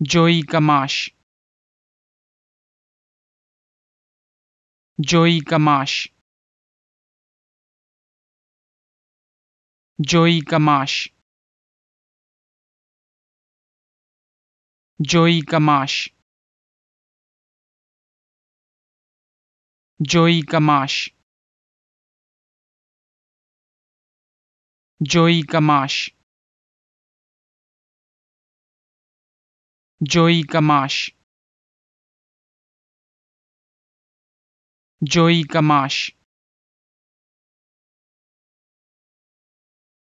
Joey Gamash Joey Gamash Joey Gamash Joey Gamash Joey Gamash Joey Gamash. Joy Gamache Joy Gamache